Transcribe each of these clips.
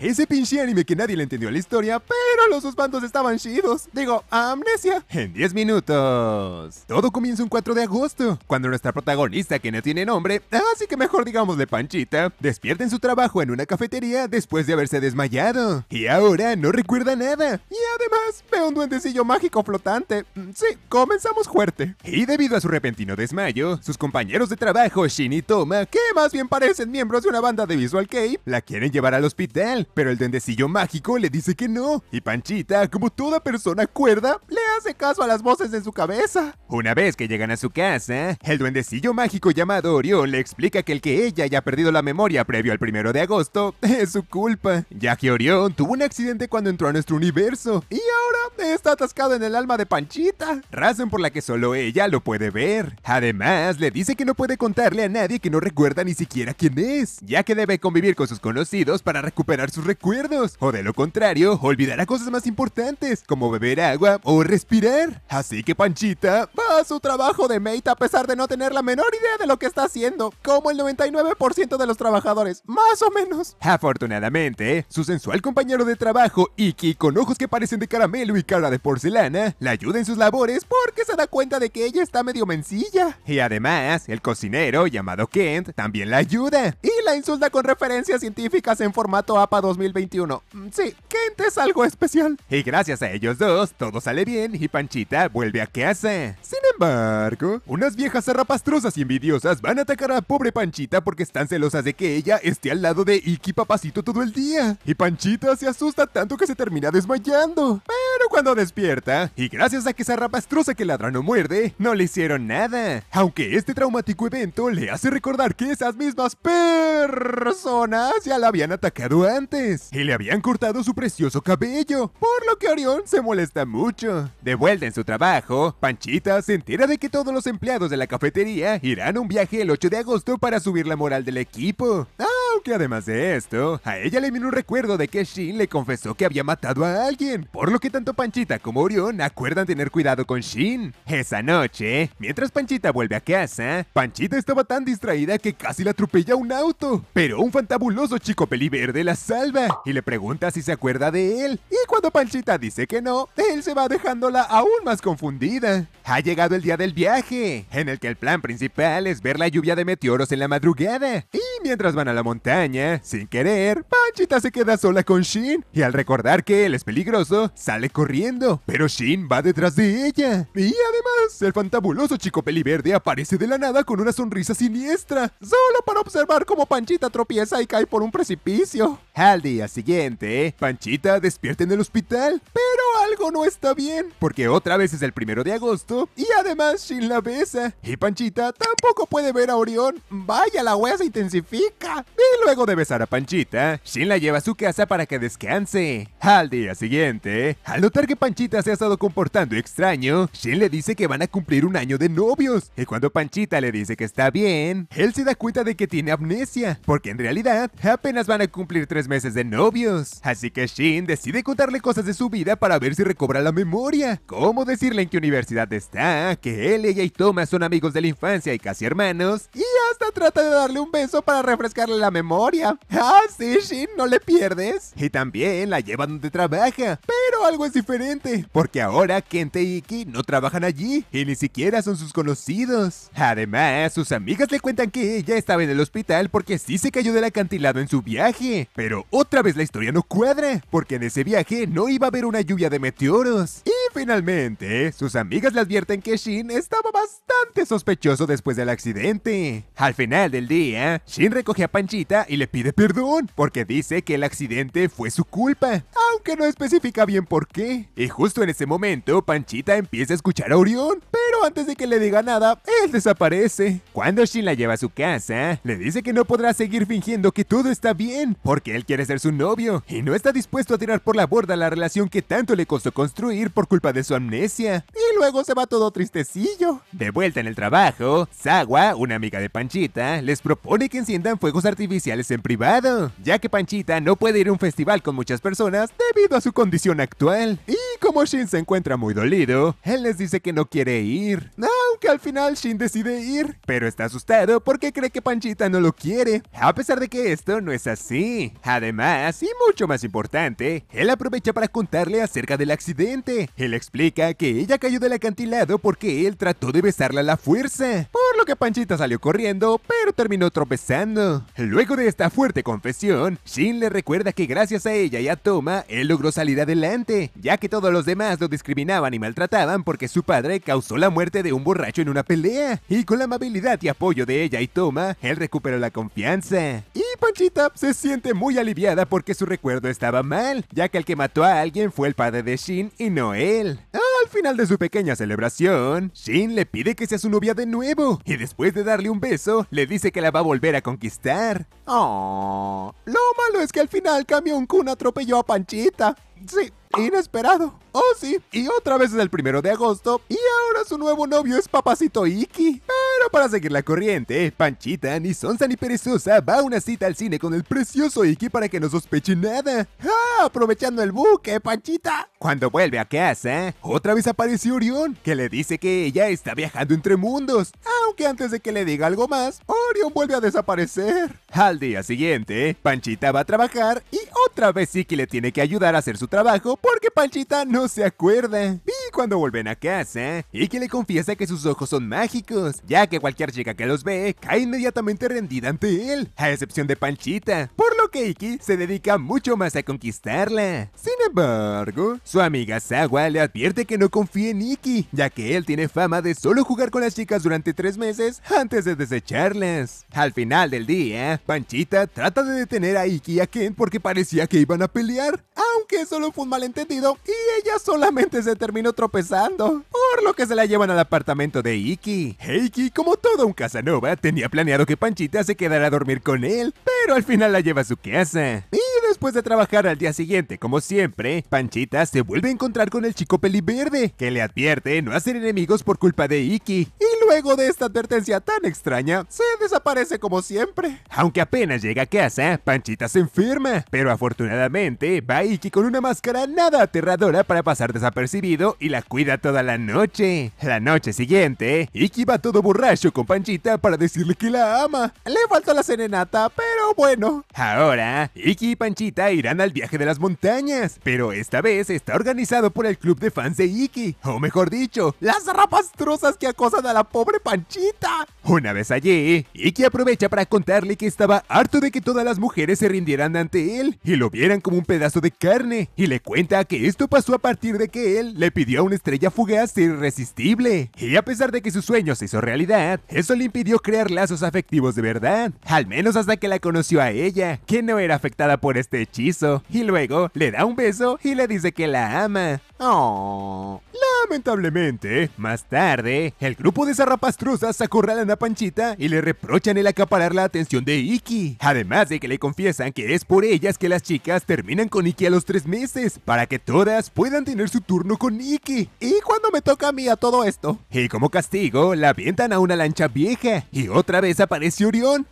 Ese pinche anime que nadie le entendió la historia, pero los dos bandos estaban chidos. Digo, amnesia. En 10 minutos. Todo comienza un 4 de agosto, cuando nuestra protagonista, que no tiene nombre, así que mejor digamos de Panchita, despierta en su trabajo en una cafetería después de haberse desmayado. Y ahora no recuerda nada. Y además, ve un duendecillo mágico flotante. Mm, sí, comenzamos fuerte. Y debido a su repentino desmayo, sus compañeros de trabajo, Shin y Toma, que más bien parecen miembros de una banda de Visual Kei, la quieren llevar al hospital pero el duendecillo mágico le dice que no. Y Panchita, como toda persona cuerda, le hace caso a las voces en su cabeza. Una vez que llegan a su casa, el duendecillo mágico llamado Orión le explica que el que ella haya perdido la memoria previo al primero de agosto es su culpa, ya que Orión tuvo un accidente cuando entró a nuestro universo y ahora está atascado en el alma de Panchita, razón por la que solo ella lo puede ver. Además, le dice que no puede contarle a nadie que no recuerda ni siquiera quién es, ya que debe convivir con sus conocidos para recuperar sus recuerdos, o de lo contrario, olvidará cosas más importantes, como beber agua o respirar. Así que Panchita va a su trabajo de meita a pesar de no tener la menor idea de lo que está haciendo, como el 99% de los trabajadores, más o menos. Afortunadamente, su sensual compañero de trabajo, Iki, con ojos que parecen de caramelo y cara de porcelana, la ayuda en sus labores porque se da cuenta de que ella está medio mencilla. Y además, el cocinero, llamado Kent, también la ayuda, y la insulta con referencias científicas en formato APA 2021. Mm, sí, Kent es algo especial. Y gracias a ellos dos, todo sale bien y Panchita vuelve a casa. Sin embargo, unas viejas arrapastrosas y envidiosas van a atacar a pobre Panchita porque están celosas de que ella esté al lado de Iki Papacito todo el día. Y Panchita se asusta tanto que se termina desmayando. Pero cuando despierta, y gracias a que esa rapastrosa que ladra no muerde, no le hicieron nada. Aunque este traumático evento le hace recordar que esas mismas personas ya la habían atacado antes y le habían cortado su precioso cabello, por lo que Orión se molesta mucho. De vuelta en su trabajo, Panchita se entera de que todos los empleados de la cafetería irán un viaje el 8 de agosto para subir la moral del equipo. ¡Ah! Aunque además de esto, a ella le vino un recuerdo de que Shin le confesó que había matado a alguien, por lo que tanto Panchita como Orión acuerdan tener cuidado con Shin. Esa noche, mientras Panchita vuelve a casa, Panchita estaba tan distraída que casi la atropella un auto, pero un fantabuloso chico peliverde la salva y le pregunta si se acuerda de él, y cuando Panchita dice que no, él se va dejándola aún más confundida. Ha llegado el día del viaje, en el que el plan principal es ver la lluvia de meteoros en la madrugada, y mientras van a la montaña, sin querer, Panchita se queda sola con Shin y al recordar que él es peligroso, sale corriendo, pero Shin va detrás de ella. Y además, el fantabuloso chico peliverde aparece de la nada con una sonrisa siniestra, solo para observar cómo Panchita tropieza y cae por un precipicio. Al día siguiente, Panchita despierta en el hospital, pero algo no está bien, porque otra vez es el primero de agosto y además Shin la besa. Y Panchita tampoco puede ver a Orión. Vaya, la wea se intensifica luego de besar a Panchita, Shin la lleva a su casa para que descanse. Al día siguiente, al notar que Panchita se ha estado comportando extraño, Shin le dice que van a cumplir un año de novios. Y cuando Panchita le dice que está bien, él se da cuenta de que tiene amnesia, porque en realidad apenas van a cumplir tres meses de novios. Así que Shin decide contarle cosas de su vida para ver si recobra la memoria. como decirle en qué universidad está, que él, ella y Thomas son amigos de la infancia y casi hermanos, y hasta trata de darle un beso para refrescarle la memoria Ah, sí, Shin, no le pierdes. Y también la lleva donde trabaja. Pero algo es diferente, porque ahora Kente y Iki no trabajan allí y ni siquiera son sus conocidos. Además, sus amigas le cuentan que ella estaba en el hospital porque sí se cayó del acantilado en su viaje. Pero otra vez la historia no cuadra, porque en ese viaje no iba a haber una lluvia de meteoros. Finalmente, sus amigas le advierten que Shin estaba bastante sospechoso después del accidente. Al final del día, Shin recoge a Panchita y le pide perdón, porque dice que el accidente fue su culpa, aunque no especifica bien por qué. Y justo en ese momento, Panchita empieza a escuchar a Orión, pero antes de que le diga nada, él desaparece. Cuando Shin la lleva a su casa, le dice que no podrá seguir fingiendo que todo está bien, porque él quiere ser su novio, y no está dispuesto a tirar por la borda la relación que tanto le costó construir por culpa de su amnesia. Y luego se va todo tristecillo. De vuelta en el trabajo, Sawa, una amiga de Panchita, les propone que enciendan fuegos artificiales en privado, ya que Panchita no puede ir a un festival con muchas personas debido a su condición actual. Y como Shin se encuentra muy dolido, él les dice que no quiere ir al final Shin decide ir, pero está asustado porque cree que Panchita no lo quiere, a pesar de que esto no es así. Además, y mucho más importante, él aprovecha para contarle acerca del accidente. Él explica que ella cayó del acantilado porque él trató de besarla a la fuerza, por lo que Panchita salió corriendo, pero terminó tropezando. Luego de esta fuerte confesión, Shin le recuerda que gracias a ella y a Toma, él logró salir adelante, ya que todos los demás lo discriminaban y maltrataban porque su padre causó la muerte de un borracho en una pelea y con la amabilidad y apoyo de ella y Toma, él recupera la confianza. Y Panchita se siente muy aliviada porque su recuerdo estaba mal, ya que el que mató a alguien fue el padre de Shin y no él. Al final de su pequeña celebración, Shin le pide que sea su novia de nuevo y después de darle un beso, le dice que la va a volver a conquistar. Oh, lo malo es que al final Camión Kun atropelló a Panchita. Sí, inesperado. Oh, sí, y otra vez es el primero de agosto. Y ahora su nuevo novio es Papacito Iki para seguir la corriente, Panchita, ni sonsa ni perezosa, va a una cita al cine con el precioso Iki para que no sospeche nada. ¡Ah! Aprovechando el buque, Panchita. Cuando vuelve a casa, otra vez aparece Orión, que le dice que ella está viajando entre mundos. Aunque antes de que le diga algo más, Orión vuelve a desaparecer. Al día siguiente, Panchita va a trabajar y otra vez Iki le tiene que ayudar a hacer su trabajo porque Panchita no se acuerda. Y cuando vuelven a casa, Iki le confiesa que sus ojos son mágicos, ya que que cualquier chica que los ve cae inmediatamente rendida ante él, a excepción de Panchita, por lo que Iki se dedica mucho más a conquistarla. Sin embargo, su amiga Sawa le advierte que no confíe en Iki, ya que él tiene fama de solo jugar con las chicas durante tres meses antes de desecharlas. Al final del día, Panchita trata de detener a Iki y a Ken porque parecía que iban a pelear, aunque solo fue un malentendido y ella solamente se terminó tropezando, por lo que se la llevan al apartamento de Iki. Iki, como todo un Casanova, tenía planeado que Panchita se quedara a dormir con él, pero al final la lleva a su casa. Y después de trabajar al día siguiente, como siempre, Panchita se vuelve a encontrar con el chico peliverde, que le advierte no hacer enemigos por culpa de Iki, luego de esta advertencia tan extraña, se desaparece como siempre. Aunque apenas llega a casa, Panchita se enferma, pero afortunadamente va Iki con una máscara nada aterradora para pasar desapercibido y la cuida toda la noche. La noche siguiente, Iki va todo borracho con Panchita para decirle que la ama. Le falta la serenata, pero bueno. Ahora, Iki y Panchita irán al viaje de las montañas, pero esta vez está organizado por el club de fans de Iki, o mejor dicho, las rapastrosas que acosan a la pobre Panchita. Una vez allí, Iki aprovecha para contarle que estaba harto de que todas las mujeres se rindieran ante él y lo vieran como un pedazo de carne, y le cuenta que esto pasó a partir de que él le pidió a una estrella fugaz e irresistible. Y a pesar de que su sueño se hizo realidad, eso le impidió crear lazos afectivos de verdad, al menos hasta que la conoció a ella, que no era afectada por este hechizo, y luego le da un beso y le dice que la ama. Oh. Lamentablemente, más tarde, el grupo de rapastruzas acorralan a Panchita y le reprochan el acaparar la atención de Iki. Además de que le confiesan que es por ellas que las chicas terminan con Iki a los tres meses, para que todas puedan tener su turno con Iki. ¿Y cuando me toca a mí a todo esto? Y como castigo, la avientan a una lancha vieja, y otra vez aparece Orión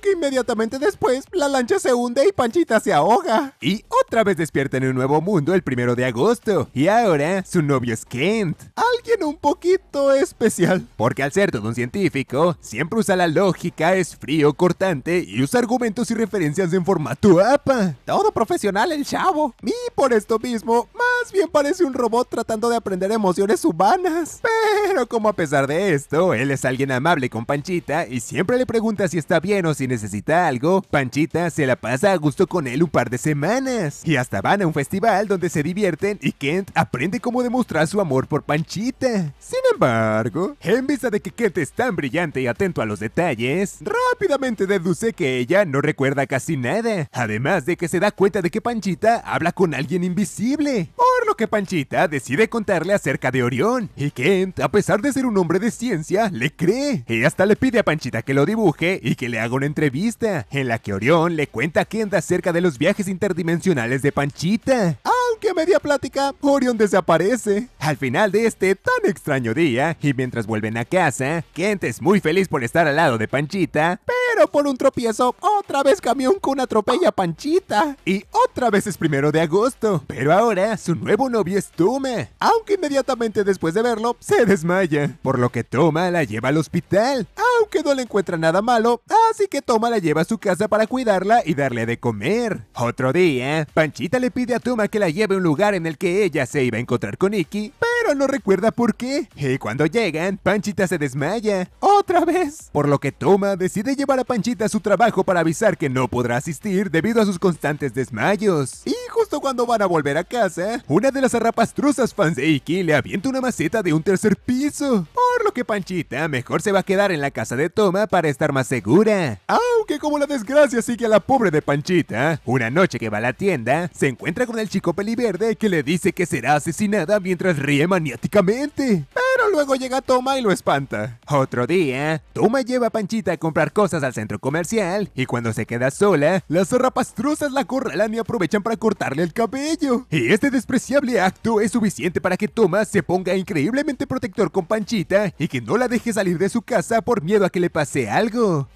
que inmediatamente después la lancha se hunde y Panchita se ahoga. Y otra vez despierta en un nuevo mundo el primero de agosto, y ahora su novio es Kent, alguien un poquito especial. Porque al ser todo un científico, siempre usa la lógica, es frío, cortante y usa argumentos y referencias en formato APA. Todo profesional el chavo. Y por esto mismo, más bien parece un robot tratando de aprender emociones humanas. Pero como a pesar de esto, él es alguien amable con Panchita y siempre le pregunta si está bien o si necesita algo, Panchita se la pasa a gusto con él un par de semanas. Y hasta van a un festival donde se divierten y Kent aprende cómo demostrar su amor por Panchita. Sin embargo, en vista de que Kent es tan brillante y atento a los detalles, rápidamente deduce que ella no recuerda casi nada. Además de que se da cuenta de que Panchita habla con alguien invisible por lo que Panchita decide contarle acerca de Orión, y Kent, a pesar de ser un hombre de ciencia, le cree, y hasta le pide a Panchita que lo dibuje y que le haga una entrevista, en la que Orión le cuenta a Kent acerca de los viajes interdimensionales de Panchita aunque a media plática, Orion desaparece. Al final de este tan extraño día, y mientras vuelven a casa, Kent es muy feliz por estar al lado de Panchita, pero por un tropiezo, otra vez Camión con atropella a Panchita. Y otra vez es primero de agosto, pero ahora su nuevo novio es Tuma, aunque inmediatamente después de verlo, se desmaya, por lo que Toma la lleva al hospital, aunque no le encuentra nada malo, así que Toma la lleva a su casa para cuidarla y darle de comer. Otro día, Panchita le pide a Tuma que la lleve ve un lugar en el que ella se iba a encontrar con Iki, pero no recuerda por qué. Y cuando llegan, Panchita se desmaya, otra vez. Por lo que Toma decide llevar a Panchita a su trabajo para avisar que no podrá asistir debido a sus constantes desmayos justo cuando van a volver a casa, una de las rapastruzas fans de Iki le avienta una maceta de un tercer piso. Por lo que Panchita mejor se va a quedar en la casa de Toma para estar más segura. Aunque como la desgracia sigue a la pobre de Panchita, una noche que va a la tienda, se encuentra con el chico peliverde que le dice que será asesinada mientras ríe maniáticamente. Pero luego llega Toma y lo espanta. Otro día, Toma lleva a Panchita a comprar cosas al centro comercial y cuando se queda sola, las rapastruzas la corralan y aprovechan para cortar el cabello. Y este despreciable acto es suficiente para que Thomas se ponga increíblemente protector con Panchita y que no la deje salir de su casa por miedo a que le pase algo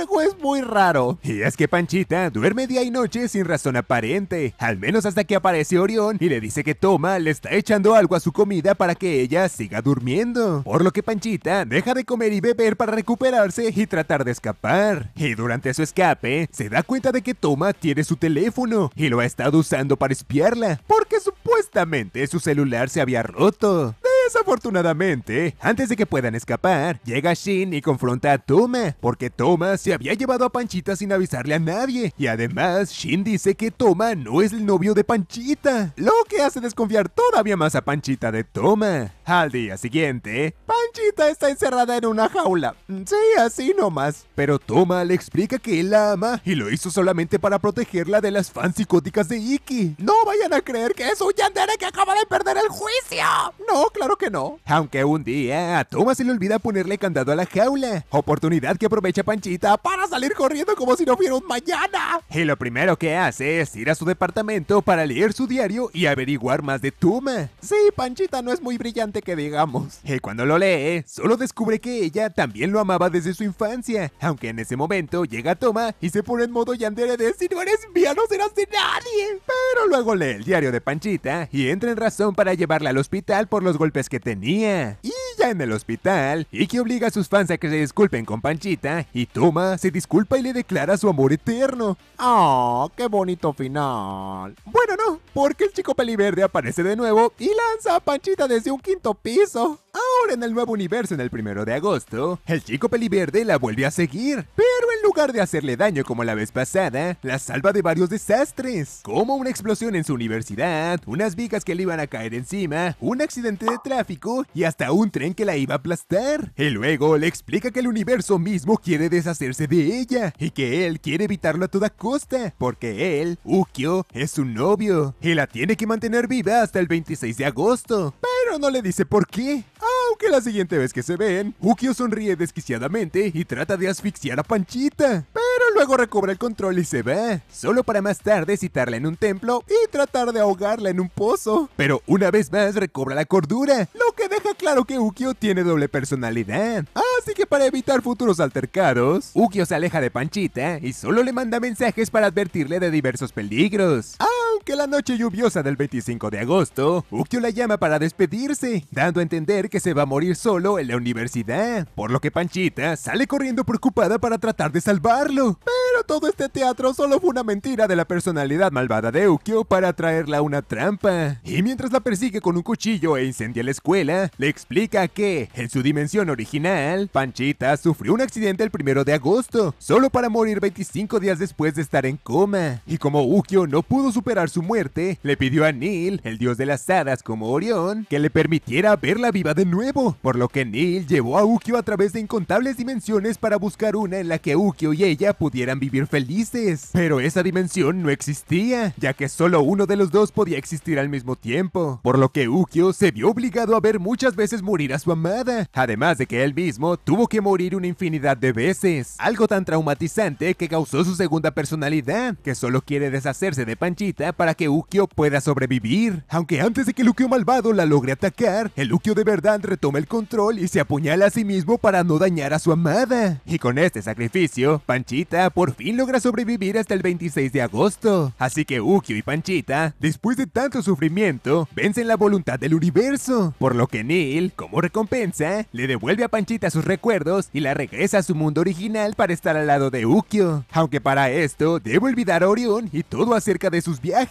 algo es muy raro. Y es que Panchita duerme día y noche sin razón aparente, al menos hasta que aparece Orión y le dice que Toma le está echando algo a su comida para que ella siga durmiendo. Por lo que Panchita deja de comer y beber para recuperarse y tratar de escapar. Y durante su escape, se da cuenta de que Toma tiene su teléfono y lo ha estado usando para espiarla, porque supuestamente su celular se había roto. Desafortunadamente, antes de que puedan escapar, llega Shin y confronta a Toma, porque Toma se había llevado a Panchita sin avisarle a nadie, y además Shin dice que Toma no es el novio de Panchita, lo que hace desconfiar todavía más a Panchita de Toma. Al día siguiente, Panchita está encerrada en una jaula, mm, sí, así nomás, pero Toma le explica que él la ama y lo hizo solamente para protegerla de las fans psicóticas de Iki. No vayan a creer que es un yandere que acaba de perder el juicio. No, claro que no, aunque un día a Toma se le olvida ponerle candado a la jaula, oportunidad que aprovecha Panchita para salir corriendo como si no fuera un mañana. Y lo primero que hace es ir a su departamento para leer su diario y averiguar más de Toma. Sí, Panchita no es muy brillante que digamos. Y cuando lo lee, solo descubre que ella también lo amaba desde su infancia, aunque en ese momento llega Toma y se pone en modo yandere de si no eres mía no serás de nadie. Pero luego lee el diario de Panchita y entra en razón para llevarla al hospital por los golpes que tenía. Y ya en el hospital, Iki obliga a sus fans a que se disculpen con Panchita y Toma se disculpa y le declara su amor eterno. ¡Ah, qué bonito final! Bueno, no, porque el chico peliverde aparece de nuevo y lanza a Panchita desde un quinto piso. Ahora en el nuevo universo en el primero de agosto, el chico peliverde la vuelve a seguir, pero lugar de hacerle daño como la vez pasada, la salva de varios desastres, como una explosión en su universidad, unas vigas que le iban a caer encima, un accidente de tráfico y hasta un tren que la iba a aplastar. Y luego le explica que el universo mismo quiere deshacerse de ella y que él quiere evitarlo a toda costa, porque él, Ukio, es su novio y la tiene que mantener viva hasta el 26 de agosto. Pero no le dice por qué. Aunque la siguiente vez que se ven, Ukio sonríe desquiciadamente y trata de asfixiar a Panchita. Pero luego recobra el control y se va, solo para más tarde citarla en un templo y tratar de ahogarla en un pozo. Pero una vez más recobra la cordura, lo que deja claro que Ukio tiene doble personalidad. Así que para evitar futuros altercados, Ukio se aleja de Panchita y solo le manda mensajes para advertirle de diversos peligros. ¡Ah! Aunque la noche lluviosa del 25 de agosto, Ukyo la llama para despedirse, dando a entender que se va a morir solo en la universidad, por lo que Panchita sale corriendo preocupada para tratar de salvarlo. Pero todo este teatro solo fue una mentira de la personalidad malvada de Ukyo para traerla a una trampa. Y mientras la persigue con un cuchillo e incendia la escuela, le explica que, en su dimensión original, Panchita sufrió un accidente el 1 de agosto, solo para morir 25 días después de estar en coma. Y como Ukyo no pudo superar su muerte, le pidió a Neil, el dios de las hadas como Orión, que le permitiera verla viva de nuevo, por lo que Neil llevó a Ukio a través de incontables dimensiones para buscar una en la que Ukio y ella pudieran vivir felices. Pero esa dimensión no existía, ya que solo uno de los dos podía existir al mismo tiempo, por lo que Ukio se vio obligado a ver muchas veces morir a su amada, además de que él mismo tuvo que morir una infinidad de veces, algo tan traumatizante que causó su segunda personalidad, que solo quiere deshacerse de Panchita para que Ukyo pueda sobrevivir. Aunque antes de que el malvado la logre atacar, el Ukyo de verdad retoma el control y se apuñala a sí mismo para no dañar a su amada. Y con este sacrificio, Panchita por fin logra sobrevivir hasta el 26 de agosto. Así que Ukyo y Panchita, después de tanto sufrimiento, vencen la voluntad del universo. Por lo que Neil, como recompensa, le devuelve a Panchita sus recuerdos y la regresa a su mundo original para estar al lado de Ukyo. Aunque para esto, debe olvidar a Orión y todo acerca de sus viajes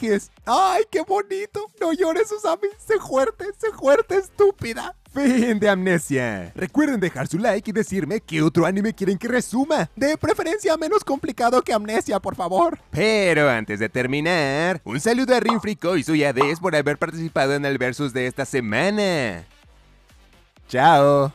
¡Ay, qué bonito! No llores, Usami. se fuerte, se fuerte, estúpida. Fin de Amnesia. Recuerden dejar su like y decirme qué otro anime quieren que resuma. De preferencia menos complicado que Amnesia, por favor. Pero antes de terminar, un saludo a Rinfrico y su Yadez por haber participado en el versus de esta semana. Chao.